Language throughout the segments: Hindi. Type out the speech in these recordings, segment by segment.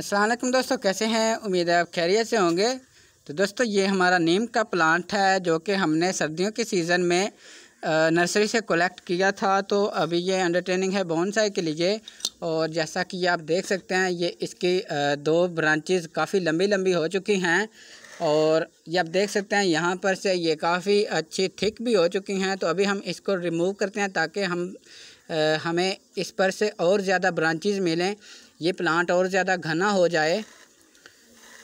असलम दोस्तों कैसे हैं उम्मीद है आप खैरियत से होंगे तो दोस्तों ये हमारा नीम का प्लांट है जो कि हमने सर्दियों के सीज़न में नर्सरी से कलेक्ट किया था तो अभी ये अंडरटेनिंग है बोनसाई के लिए और जैसा कि आप देख सकते हैं ये इसकी दो ब्रांचेस काफ़ी लंबी लंबी हो चुकी हैं और ये आप देख सकते हैं यहाँ पर से ये काफ़ी अच्छी थिक भी हो चुकी हैं तो अभी हम इसको रिमूव करते हैं ताकि हम हमें इस पर से और ज़्यादा ब्रांचेज मिलें ये प्लांट और ज़्यादा घना हो जाए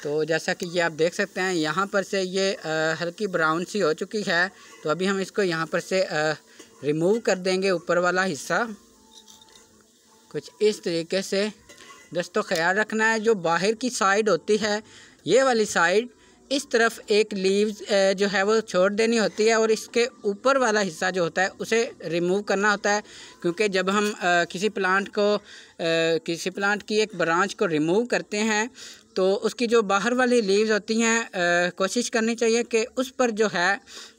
तो जैसा कि ये आप देख सकते हैं यहाँ पर से ये हल्की ब्राउन सी हो चुकी है तो अभी हम इसको यहाँ पर से रिमूव कर देंगे ऊपर वाला हिस्सा कुछ इस तरीके से दोस्तों ख्याल रखना है जो बाहर की साइड होती है ये वाली साइड इस तरफ एक लीव्स जो है वो छोड़ देनी होती है और इसके ऊपर वाला हिस्सा जो होता है उसे रिमूव करना होता है क्योंकि जब हम किसी प्लांट को किसी प्लांट की एक ब्रांच को रिमूव करते हैं तो उसकी जो बाहर वाली लीव्स होती हैं कोशिश करनी चाहिए कि उस पर जो है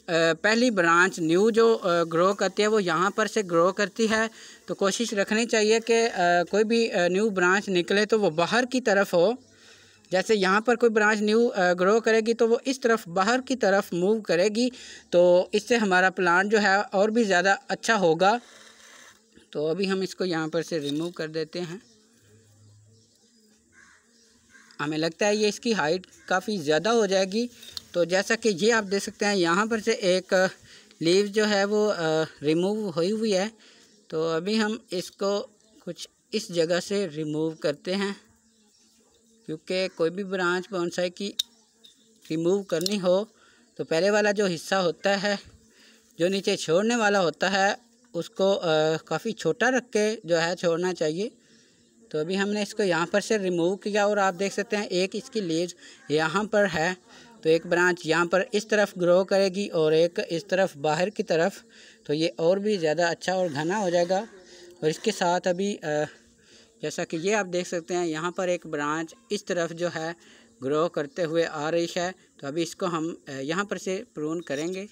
पहली ब्रांच न्यू जो ग्रो करती है वो यहाँ पर से ग्रो करती है तो कोशिश रखनी चाहिए कि कोई भी न्यू ब्रांच निकले तो वो बाहर की तरफ हो जैसे यहाँ पर कोई ब्रांच न्यू ग्रो करेगी तो वो इस तरफ बाहर की तरफ मूव करेगी तो इससे हमारा प्लांट जो है और भी ज़्यादा अच्छा होगा तो अभी हम इसको यहाँ पर से रिमूव कर देते हैं हमें लगता है ये इसकी हाइट काफ़ी ज़्यादा हो जाएगी तो जैसा कि ये आप देख सकते हैं यहाँ पर से एक लीव जो है वो रिमूव हुई हुई है तो अभी हम इसको कुछ इस जगह से रिमूव करते हैं क्योंकि कोई भी ब्रांच बोनसाई की रिमूव करनी हो तो पहले वाला जो हिस्सा होता है जो नीचे छोड़ने वाला होता है उसको काफ़ी छोटा रख के जो है छोड़ना चाहिए तो अभी हमने इसको यहाँ पर से रिमूव किया और आप देख सकते हैं एक इसकी लेज यहाँ पर है तो एक ब्रांच यहाँ पर इस तरफ ग्रो करेगी और एक इस तरफ बाहर की तरफ तो ये और भी ज़्यादा अच्छा और घना हो जाएगा और इसके साथ अभी आ, जैसा कि ये आप देख सकते हैं यहाँ पर एक ब्रांच इस तरफ जो है ग्रो करते हुए आ रही है तो अभी इसको हम यहाँ पर से प्रून करेंगे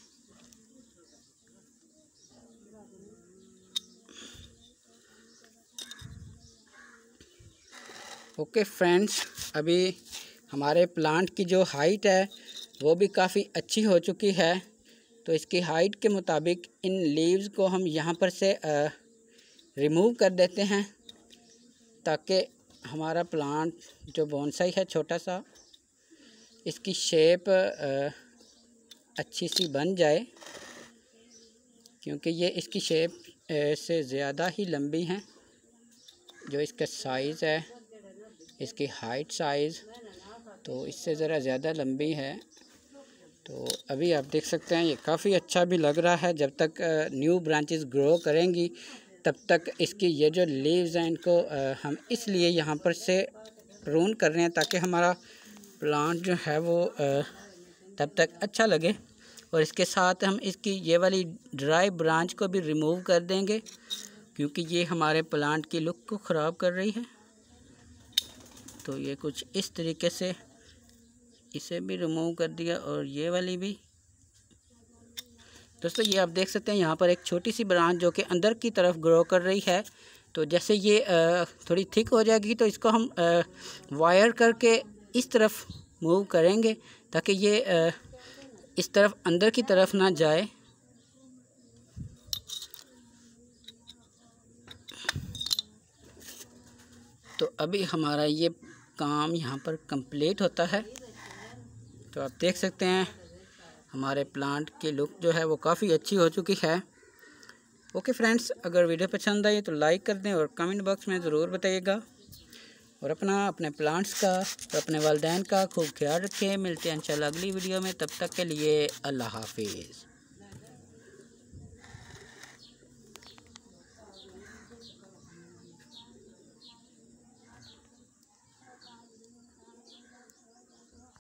ओके फ्रेंड्स अभी हमारे प्लांट की जो हाइट है वो भी काफ़ी अच्छी हो चुकी है तो इसकी हाइट के मुताबिक इन लीव्स को हम यहाँ पर से रिमूव कर देते हैं ताकि हमारा प्लांट जो बोनसाई है छोटा सा इसकी शेप अच्छी सी बन जाए क्योंकि ये इसकी शेप से ज़्यादा ही लंबी हैं जो इसका साइज़ है इसकी हाइट साइज़ तो इससे ज़रा ज़्यादा लंबी है तो अभी आप देख सकते हैं ये काफ़ी अच्छा भी लग रहा है जब तक न्यू ब्रांचेस ग्रो करेंगी तब तक इसकी ये जो लीव्स हैं इनको हम इसलिए यहाँ पर से प्रून कर रहे हैं ताकि हमारा प्लांट जो है वो तब तक अच्छा लगे और इसके साथ हम इसकी ये वाली ड्राई ब्रांच को भी रिमूव कर देंगे क्योंकि ये हमारे प्लांट की लुक को ख़राब कर रही है तो ये कुछ इस तरीके से इसे भी रिमूव कर दिया और ये वाली भी दोस्तों ये आप देख सकते हैं यहाँ पर एक छोटी सी ब्रांच जो कि अंदर की तरफ ग्रो कर रही है तो जैसे ये थोड़ी थिक हो जाएगी तो इसको हम वायर करके इस तरफ मूव करेंगे ताकि ये इस तरफ अंदर की तरफ ना जाए तो अभी हमारा ये काम यहाँ पर कंप्लीट होता है तो आप देख सकते हैं हमारे प्लांट की लुक जो है वो काफ़ी अच्छी हो चुकी है ओके फ्रेंड्स अगर वीडियो पसंद आई तो लाइक कर दें और कमेंट बॉक्स में ज़रूर बताइएगा और अपना अपने प्लांट्स का और अपने वालदेन का खूब ख्याल रखें मिलते हैं इंशाल्लाह अगली वीडियो में तब तक के लिए अल्लाह हाफिज़